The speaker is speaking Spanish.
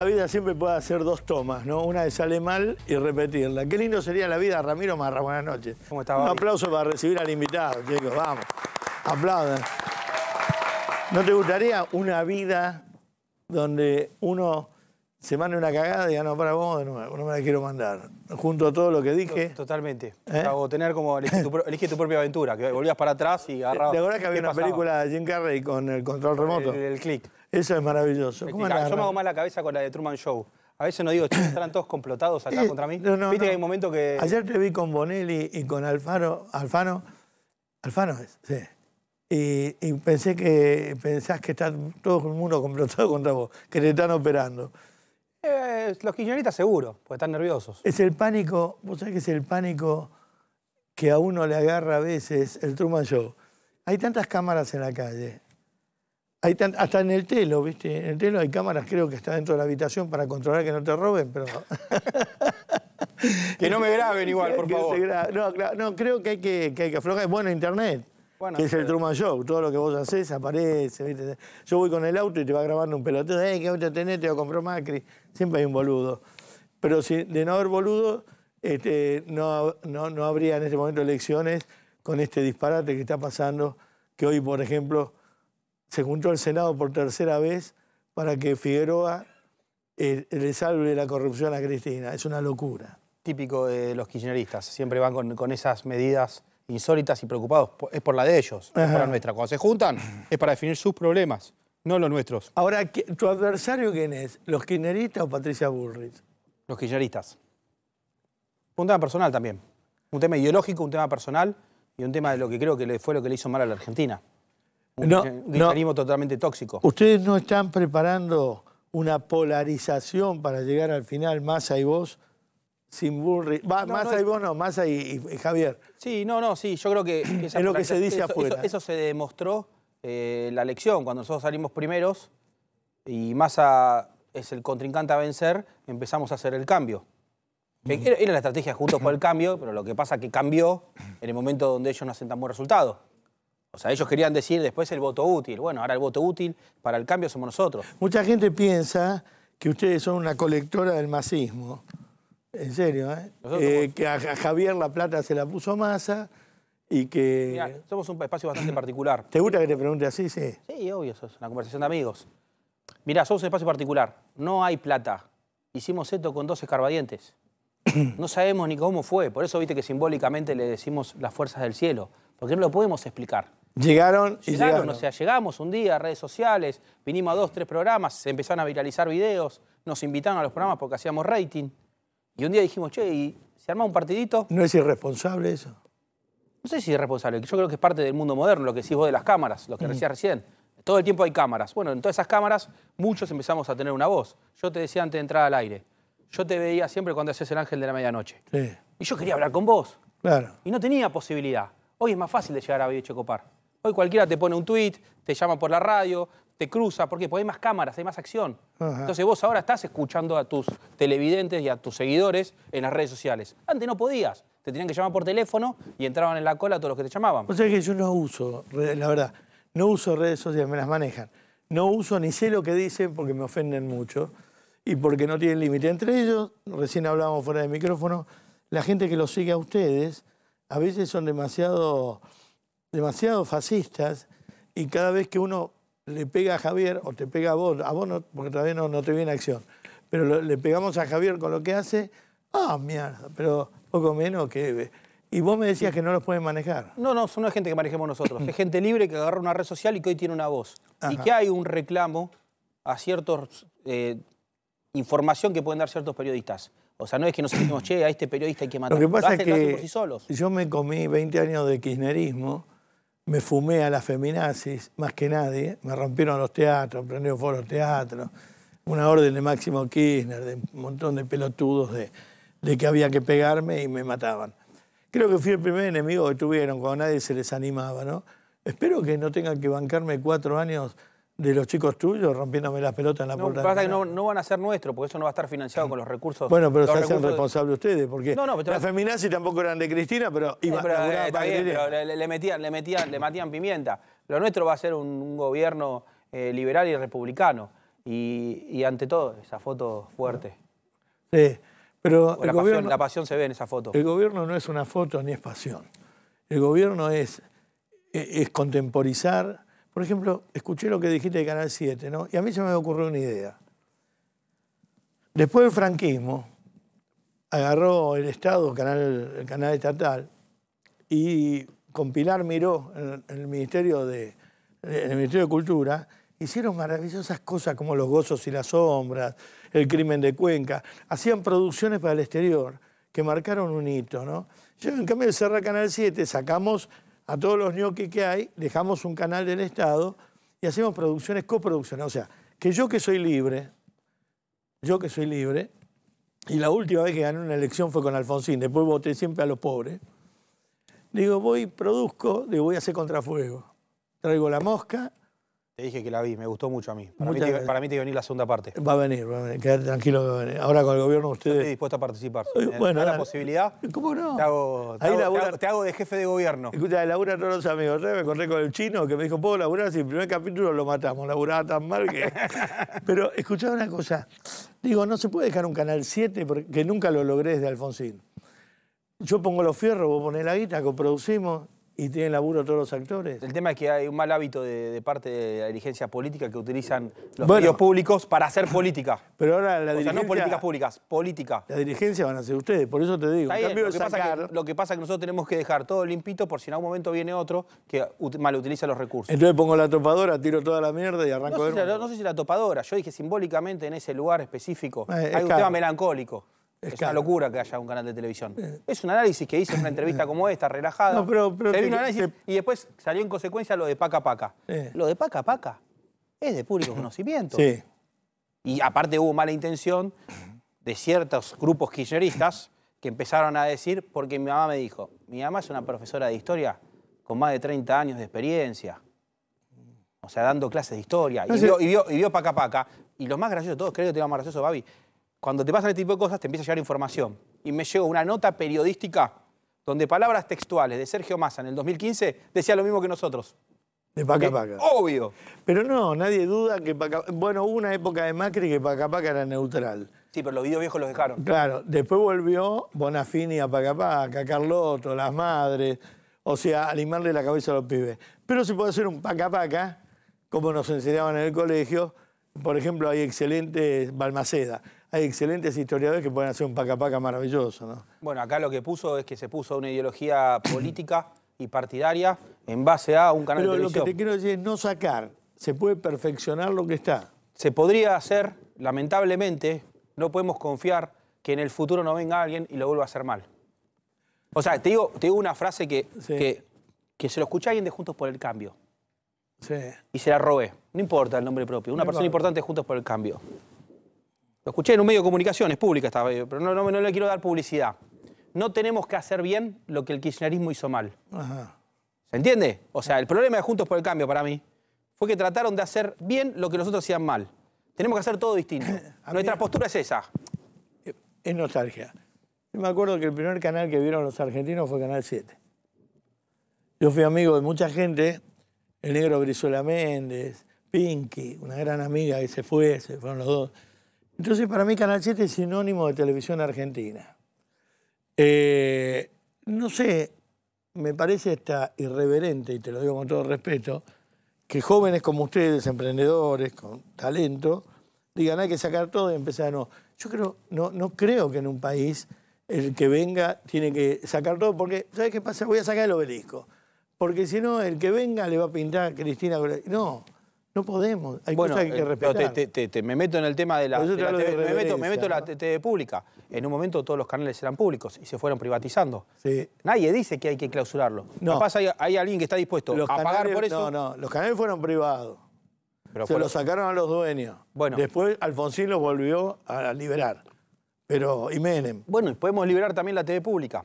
La vida siempre puede hacer dos tomas, ¿no? Una de sale mal y repetirla. Qué lindo sería la vida, Ramiro Marra. Buenas noches. ¿Cómo está, Un aplauso para recibir al invitado, chicos. Vamos. Aplauden. ¿No te gustaría una vida donde uno se manda una cagada y ya no, para vos de nuevo, no me la quiero mandar. Junto a todo lo que dije. Totalmente. ¿Eh? O tener como, elige tu, propia aventura, que volvías para atrás y agarrabas. ¿Te acordás que había una película de Jim Carrey con el control remoto? El, click. clic. Eso es maravilloso. Yo me hago más la cabeza con la de Truman Show. A veces no digo, ¿están todos complotados acá eh, contra mí. No, no, Viste que hay un momento que. Ayer te vi con Bonelli y con Alfaro. Alfano. Alfano es, sí. Y, y pensé que pensás que está todo el mundo complotado contra vos, que te están operando. Eh, los kirchneristas seguro, porque están nerviosos. Es el pánico, vos sabés que es el pánico que a uno le agarra a veces el Truman Show. Hay tantas cámaras en la calle. Hay hasta en el telo, ¿viste? En el telo hay cámaras, creo que está dentro de la habitación para controlar que no te roben, pero... que no me graben igual, por favor. No, creo que hay que, que, hay que aflojar. Es bueno internet que es el eh, Truman Show, todo lo que vos haces aparece. Yo voy con el auto y te va grabando un pelotudo. ¡eh, qué auto tenés! Te lo compró Macri. Siempre hay un boludo. Pero si, de no haber boludo, este, no, no, no habría en este momento elecciones con este disparate que está pasando, que hoy, por ejemplo, se juntó el Senado por tercera vez para que Figueroa eh, le salve la corrupción a Cristina. Es una locura. Típico de los kirchneristas, siempre van con, con esas medidas insólitas y preocupados es por la de ellos, no por la nuestra. Cuando se juntan es para definir sus problemas, no los nuestros. Ahora, ¿tu adversario quién es? ¿Los kirchneristas o Patricia Bullrich? Los kirchneristas. Un tema personal también. Un tema ideológico, un tema personal y un tema de lo que creo que fue lo que le hizo mal a la Argentina. Un no, totalmente tóxico. ¿Ustedes no están preparando una polarización para llegar al final, Massa y vos, sin burri... Massa y vos no, Massa y, Javier. Sí, no, no, sí, yo creo que... es lo que se dice eso, Eso, se demostró eh, la elección, cuando nosotros salimos primeros y Massa es el contrincante a vencer, empezamos a hacer el cambio. Mm. Eh, era, la estrategia Juntos por el Cambio, pero lo que pasa es que cambió en el momento donde ellos no hacen tan buen resultado. O sea, ellos querían decir después el voto útil. Bueno, ahora el voto útil para el cambio somos nosotros. Mucha gente piensa que ustedes son una colectora del masismo. En serio, ¿eh? eh que a Javier La Plata se la puso masa y que... Mirá, somos un espacio bastante particular. ¿Te gusta que te pregunte así? Sí, sí obvio, es una conversación de amigos. Mirá, somos un espacio particular, no hay plata. Hicimos esto con dos escarbadientes. No sabemos ni cómo fue, por eso viste que simbólicamente le decimos las fuerzas del cielo, porque no lo podemos explicar. Llegaron y llegaron. O llegamos un día a redes sociales, vinimos a dos, tres programas, se empezaron a viralizar videos, nos invitaron a los programas porque hacíamos rating. Y un día dijimos, che, ¿y se arma un partidito? ¿No es irresponsable eso? No sé si es irresponsable. Yo creo que es parte del mundo moderno, lo que decís vos de las cámaras, lo que mm. decías recién. Todo el tiempo hay cámaras. Bueno, en todas esas cámaras muchos empezamos a tener una voz. Yo te decía antes de entrar al aire, yo te veía siempre cuando haces el ángel de la medianoche. Sí. Y yo quería hablar con vos. Claro. Y no tenía posibilidad. Hoy es más fácil de llegar a Bicho Copar. Hoy cualquiera te pone un tweet, te llama por la radio, te cruza, ¿por qué? Porque hay más cámaras, hay más acción. Entonces vos ahora estás escuchando a tus televidentes y a tus seguidores en las redes sociales. Antes no podías, te tenían que llamar por teléfono y entraban en la cola todos los que te llamaban. O sea que yo no uso, la verdad, no uso redes sociales, me las manejan. No uso ni sé lo que dicen porque me ofenden mucho y porque no tienen límite. Entre ellos, recién hablábamos fuera de micrófono, la gente que los sigue a ustedes a veces son demasiado, demasiado fascistas y cada vez que uno le pega a Javier o te pega a vos, a vos no, porque todavía no, no te viene acción, pero le pegamos a Javier con lo que hace, ah, mierda, pero poco menos que... Y vos me decías que no los pueden manejar. No, no, son no es gente que manejemos nosotros. Es gente libre que agarra una red social y que hoy tiene una voz. Y que hay un reclamo a ciertos eh, información que pueden dar ciertos periodistas. O sea, no es que nos decimos, che, a este periodista hay que matar. Lo que pasa es que yo me comí 20 años de kirchnerismo me fumé a la feminazis más que nadie, me rompieron los teatros, prendieron fuego los teatros, una orden de Máximo Kirchner, de un montón de pelotudos de, de que había que pegarme y me mataban. Creo que fui el primer enemigo que tuvieron, cuando nadie se les animaba, ¿no? Espero que no tengan que bancarme cuatro años de los chicos tuyos rompiéndome las pelotas en la no, puerta. que no, van a ser nuestros, porque eso no va a estar financiado con los recursos. Bueno, pero se hacen responsables ustedes, porque no, pero... las feminazis tampoco eran de Cristina, pero, eh, eh, le, metían, le, metían, le matían pimienta. Lo nuestro va a ser un, gobierno eh, liberal y republicano. Y, ante todo, esa foto fuerte. Sí, pero... la, pasión, se ve en esa foto. El gobierno no es una foto ni es pasión. El gobierno es, e, es contemporizar por ejemplo, escuché lo que dijiste de Canal 7, ¿no? Y a mí se me ocurrió una idea. Después del franquismo, agarró el Estado, el canal, estatal, y con Pilar Miró, en, el Ministerio de, Ministerio de Cultura, hicieron maravillosas cosas como Los Gozos y las Sombras, El Crimen de Cuenca. Hacían producciones para el exterior que marcaron un hito, ¿no? Yo, en cambio, de cerrar Canal 7, sacamos a todos los ñoquis que hay, dejamos un canal del Estado y hacemos producciones coproducciones. O sea, que yo que soy libre, yo que soy libre, y la última vez que gané una elección fue con Alfonsín, después voté siempre a los pobres, digo, voy, produzco, digo, voy a hacer contrafuego. Traigo la mosca, te dije que la vi, me gustó mucho a mí. Para, mí te, para a venir la segunda parte. Va a venir, va a venir, quédate tranquilo Ahora con el gobierno ustedes... Estoy dispuesto a participar. Bueno, la posibilidad? ¿Cómo no? Te hago, te, de jefe de gobierno. Escucha, labura todos los amigos. Me encontré con el chino que me dijo, ¿puedo laburar? Si el primer capítulo lo matamos, laburaba tan mal que... Pero escuchá una cosa. Digo, no se puede dejar un Canal 7 porque nunca lo logré desde Alfonsín. Yo pongo los fierros, vos pones la guita, coproducimos ¿Y tienen laburo todos los actores? El tema es que hay un mal hábito de, parte de la dirigencia política que utilizan los medios públicos para hacer política. Pero ahora la o Sea, no políticas públicas, política. La dirigencia van a ser ustedes, por eso te digo. lo, que pasa es que nosotros tenemos que dejar todo limpito por si en algún momento viene otro que mal utiliza los recursos. Entonces pongo la topadora, tiro toda la mierda y arranco no de si No sé si la topadora, yo dije simbólicamente en ese lugar específico eh, hay un tema melancólico. Es, una locura que haya un canal de televisión. Eh. Es un análisis que hice en una entrevista como esta, relajada. No, pero, y después salió en consecuencia lo de Paca Paca. Eh. Lo de Paca Paca es de público conocimiento. Sí. Y aparte hubo mala intención de ciertos grupos kirchneristas que empezaron a decir, porque mi mamá me dijo, mi mamá es una profesora de historia con más de 30 años de experiencia. O sea, dando clases de historia. y, vio, y, vio, Paca Paca. Y lo más gracioso de todos, creo que te lo más gracioso, Babi, cuando te pasan este tipo de cosas, te empieza a llegar información. Y me llegó una nota periodística donde palabras textuales de Sergio Massa en el 2015 decía lo mismo que nosotros. De Paca Paca. Obvio. Pero no, nadie duda que Bueno, hubo una época de Macri que Paca era neutral. Sí, pero los videos viejos los dejaron. Claro, después volvió Bonafini a Paca Paca, Carlotto, las madres, o sea, animarle la cabeza a los pibes. Pero se puede hacer un Paca Paca, como nos enseñaban en el colegio, por ejemplo, hay excelentes Balmaceda hay excelentes historiadores que pueden hacer un pacapaca maravilloso. ¿no? Bueno, acá lo que puso es que se puso una ideología política y partidaria en base a un canal de televisión. Pero lo que te quiero decir es no sacar. Se puede perfeccionar lo que está. Se podría hacer, lamentablemente, no podemos confiar que en el futuro no venga alguien y lo vuelva a hacer mal. O sea, te digo, te una frase que, que, se lo escucha a alguien de Juntos por el Cambio. Sí. Y se la robé. No importa el nombre propio. Una persona importante de Juntos por el Cambio. Lo escuché en un medio de comunicaciones pública, pero no, no, no, le quiero dar publicidad. No tenemos que hacer bien lo que el kirchnerismo hizo mal. ¿Se entiende? O sea, el problema de Juntos por el Cambio para mí fue que trataron de hacer bien lo que nosotros hacíamos mal. Tenemos que hacer todo distinto. Nuestra postura es esa. Es nostalgia. Yo me acuerdo que el primer canal que vieron los argentinos fue Canal 7. Yo fui amigo de mucha gente, el negro Brizuela Méndez, Pinky, una gran amiga que se fue, se fueron los dos. Entonces, para mí, Canal 7 es sinónimo de televisión argentina. Eh, no sé, me parece hasta irreverente, y te lo digo con todo respeto, que jóvenes como ustedes, emprendedores, con talento, digan hay que sacar todo y empezar a no. Yo creo, no, no creo que en un país el que venga tiene que sacar todo, porque, ¿sabes qué pasa? Voy a sacar el obelisco. Porque si no, el que venga le va a pintar a Cristina. No. No podemos, hay cosas que, eh, respetar. me meto en el tema de la, TV, me meto, me la TV pública. En un momento todos los canales eran públicos y se fueron privatizando. Nadie dice que hay que clausurarlo. No. pasa hay, alguien que está dispuesto a pagar por eso. No, no, los canales fueron privados. Pero se los sacaron a los dueños. Bueno. Después Alfonsín los volvió a liberar. Pero, y Menem. Bueno, podemos liberar también la TV pública.